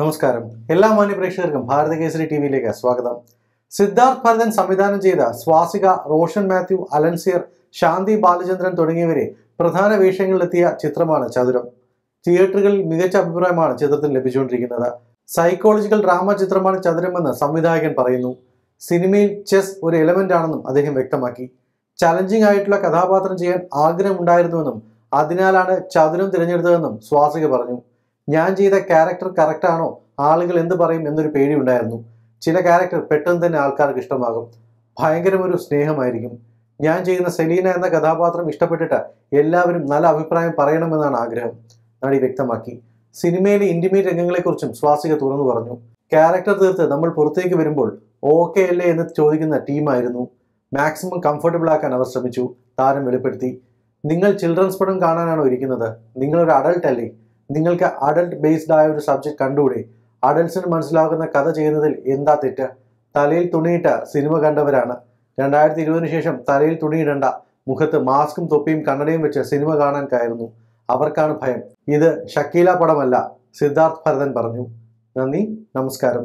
നമസ്കാരം എല്ലാ പ്രേക്ഷകർക്കും ഭാരത കേസരി ടി വിയിലേക്ക് സ്വാഗതം സിദ്ധാർത്ഥ് ഭരതൻ സംവിധാനം ചെയ്ത സ്വാസിക റോഷൻ മാത്യു അലൻസിയർ ശാന്തി ബാലചന്ദ്രൻ തുടങ്ങിയവരെ പ്രധാന വേഷങ്ങളിലെത്തിയ ചിത്രമാണ് ചതുരം തിയേറ്ററുകളിൽ മികച്ച അഭിപ്രായമാണ് ചിത്രത്തിൽ ലഭിച്ചുകൊണ്ടിരിക്കുന്നത് സൈക്കോളജിക്കൽ ഡ്രാമ ചിത്രമാണ് ചതുരമെന്ന് സംവിധായകൻ പറയുന്നു സിനിമയിൽ ചെസ് ഒരു എലമെന്റ് ആണെന്നും അദ്ദേഹം വ്യക്തമാക്കി ചലഞ്ചിങ് ആയിട്ടുള്ള കഥാപാത്രം ചെയ്യാൻ ആഗ്രഹമുണ്ടായിരുന്നുവെന്നും അതിനാലാണ് ചതുരം തിരഞ്ഞെടുത്തതെന്നും സ്വാസിക പറഞ്ഞു ഞാൻ ചെയ്ത ക്യാരക്ടർ കറക്റ്റാണോ ആളുകൾ എന്ത് പറയും എന്നൊരു പേടി ഉണ്ടായിരുന്നു ചില ക്യാരക്ടർ പെട്ടെന്ന് തന്നെ ആൾക്കാർക്ക് ഇഷ്ടമാകും ഭയങ്കരമൊരു സ്നേഹമായിരിക്കും ഞാൻ ചെയ്യുന്ന സെലീന എന്ന കഥാപാത്രം ഇഷ്ടപ്പെട്ടിട്ട് എല്ലാവരും നല്ല അഭിപ്രായം പറയണമെന്നാണ് ആഗ്രഹം നടി വ്യക്തമാക്കി സിനിമയിലെ ഇൻറ്റിമേറ്റ് രംഗങ്ങളെക്കുറിച്ചും സ്വാസിക തുറന്നു പറഞ്ഞു ക്യാരക്ടർ തീർത്ത് നമ്മൾ പുറത്തേക്ക് വരുമ്പോൾ ഓക്കെ അല്ലേ എന്ന് ചോദിക്കുന്ന ടീമായിരുന്നു മാക്സിമം കംഫർട്ടബിൾ ആക്കാൻ അവർ ശ്രമിച്ചു താരം വെളിപ്പെടുത്തി നിങ്ങൾ ചിൽഡ്രൻസ് പടം കാണാനാണോ ഇരിക്കുന്നത് നിങ്ങളൊരു അഡൾട്ട് അല്ലേ നിങ്ങൾക്ക് അഡൽട്ട് ബേസ്ഡ് ആയ ഒരു സബ്ജക്ട് കണ്ടുകൂടെ അഡൽട്സിന് മനസ്സിലാകുന്ന കഥ ചെയ്യുന്നതിൽ എന്താ തെറ്റ് തലയിൽ തുണിയിട്ട സിനിമ കണ്ടവരാണ് രണ്ടായിരത്തി ഇരുപതിനു ശേഷം തലയിൽ തുണിയിടണ്ട മുഖത്ത് മാസ്കും തൊപ്പിയും കണ്ണടയും വെച്ച് സിനിമ കാണാൻ കയറുന്നു അവർക്കാണ് ഭയം ഇത് ഷക്കീല പടമല്ല സിദ്ധാർത്ഥ് ഭരതൻ പറഞ്ഞു നന്ദി നമസ്കാരം